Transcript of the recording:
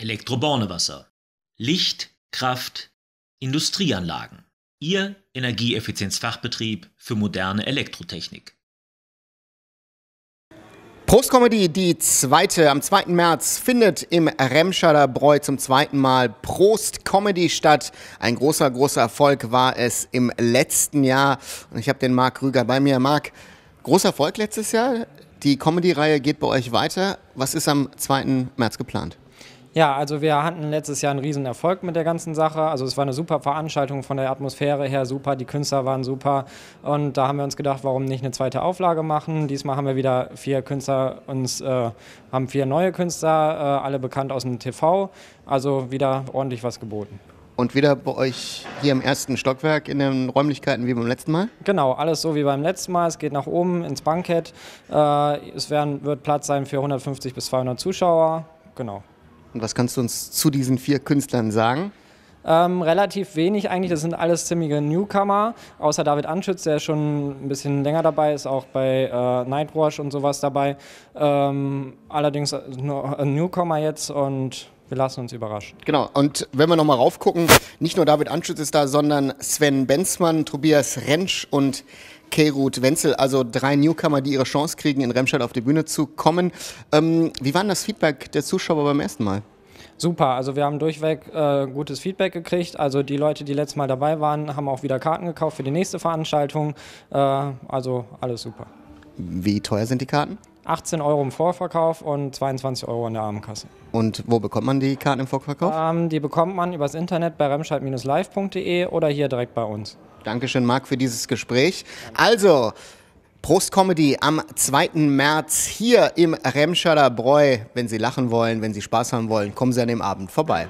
Elektrobornewasser, Licht, Kraft, Industrieanlagen. Ihr Energieeffizienzfachbetrieb für moderne Elektrotechnik. Prost die zweite, am 2. März findet im Remschader Bräu zum zweiten Mal Prost statt. Ein großer, großer Erfolg war es im letzten Jahr. Und ich habe den Marc Rüger bei mir. Marc, großer Erfolg letztes Jahr. Die Comedy-Reihe geht bei euch weiter. Was ist am 2. März geplant? Ja, also wir hatten letztes Jahr einen riesen Erfolg mit der ganzen Sache. Also es war eine super Veranstaltung von der Atmosphäre her, super, die Künstler waren super. Und da haben wir uns gedacht, warum nicht eine zweite Auflage machen. Diesmal haben wir wieder vier Künstler uns, äh, haben vier neue Künstler, äh, alle bekannt aus dem TV. Also wieder ordentlich was geboten. Und wieder bei euch hier im ersten Stockwerk in den Räumlichkeiten wie beim letzten Mal? Genau, alles so wie beim letzten Mal. Es geht nach oben ins Bankett. Äh, es werden, wird Platz sein für 150 bis 200 Zuschauer. Genau. Und was kannst du uns zu diesen vier Künstlern sagen? Ähm, relativ wenig eigentlich, das sind alles ziemliche Newcomer, außer David Anschütz, der schon ein bisschen länger dabei ist, auch bei äh, Nightwatch und sowas dabei. Ähm, allerdings nur ein Newcomer jetzt und wir lassen uns überraschen. Genau, und wenn wir nochmal raufgucken, nicht nur David Anschütz ist da, sondern Sven Benzmann, Tobias Rentsch und Kerut Wenzel, also drei Newcomer, die ihre Chance kriegen, in Remscheid auf die Bühne zu kommen. Ähm, wie war denn das Feedback der Zuschauer beim ersten Mal? Super, also wir haben durchweg äh, gutes Feedback gekriegt. Also die Leute, die letztes Mal dabei waren, haben auch wieder Karten gekauft für die nächste Veranstaltung. Äh, also alles super. Wie teuer sind die Karten? 18 Euro im Vorverkauf und 22 Euro in der Armenkasse. Und wo bekommt man die Karten im Vorverkauf? Ähm, die bekommt man übers Internet bei remscheid-live.de oder hier direkt bei uns. Dankeschön, Marc, für dieses Gespräch. Also, Prost Comedy am 2. März hier im Remschader Bräu. Wenn Sie lachen wollen, wenn Sie Spaß haben wollen, kommen Sie an dem Abend vorbei.